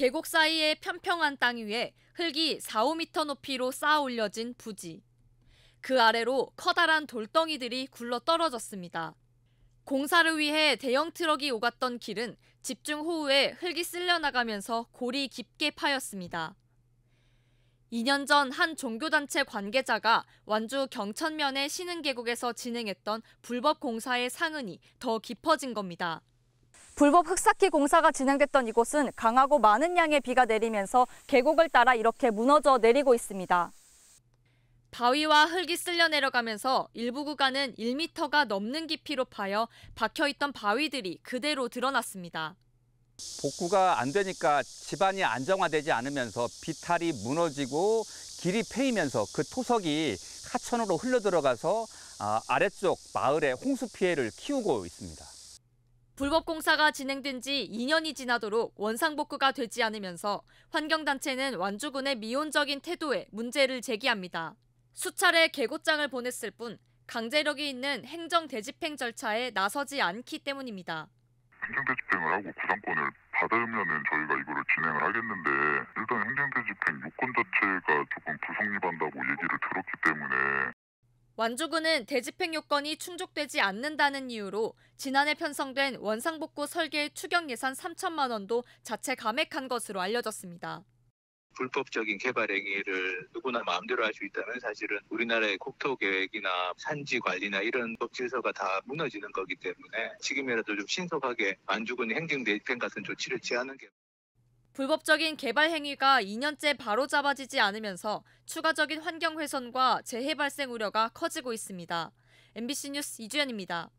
계곡 사이의 평평한 땅 위에 흙이 4, 5미터 높이로 쌓아 올려진 부지. 그 아래로 커다란 돌덩이들이 굴러 떨어졌습니다. 공사를 위해 대형 트럭이 오갔던 길은 집중 호우에 흙이 쓸려나가면서 골이 깊게 파였습니다. 2년 전 한 종교단체 관계자가 완주 경천면의 신흥계곡에서 진행했던 불법 공사의 상흔이 더 깊어진 겁니다. 불법 흑사키 공사가 진행됐던 이곳은 강하고 많은 양의 비가 내리면서 계곡을 따라 이렇게 무너져 내리고 있습니다. 바위와 흙이 쓸려 내려가면서 일부 구간은 1m가 넘는 깊이로 파여 박혀있던 바위들이 그대로 드러났습니다. 복구가 안 되니까 집안이 안정화되지 않으면서 비탈이 무너지고 길이 패이면서 그 토석이 하천으로 흘러 들어가서 아, 아래쪽 마을에 홍수 피해를 키우고 있습니다. 불법 공사가 진행된 지 2년이 지나도록 원상복구가 되지 않으면서 환경단체는 완주군의 미온적인 태도에 문제를 제기합니다. 수차례 개고장을 보냈을 뿐 강제력이 있는 행정 대집행 절차에 나서지 않기 때문입니다. 행정 대집행을 하고 구상권을 받으면 저희가 이거를 진행을 하겠는데 일단 행정 대집행 요건 자체가 조금 불성립한다고 얘기를 들었기 때문에 완주군은 대집행 요건이 충족되지 않는다는 이유로 지난해 편성된 원상복구 설계 추경 예산 3천만 원도 자체 감액한 것으로 알려졌습니다. 불법적인 개발 행위를 누구나 마음대로 할 수 있다면 사실은 우리나라의 국토 계획이나 산지 관리나 이런 법 질서가 다 무너지는 거기 때문에 지금이라도 좀 신속하게 안주군 행정 대집행 같은 조치를 취하는 게 불법적인 개발 행위가 2년째 바로잡아지지 않으면서 추가적인 환경 훼손과 재해 발생 우려가 커지고 있습니다. MBC 뉴스 이주연입니다.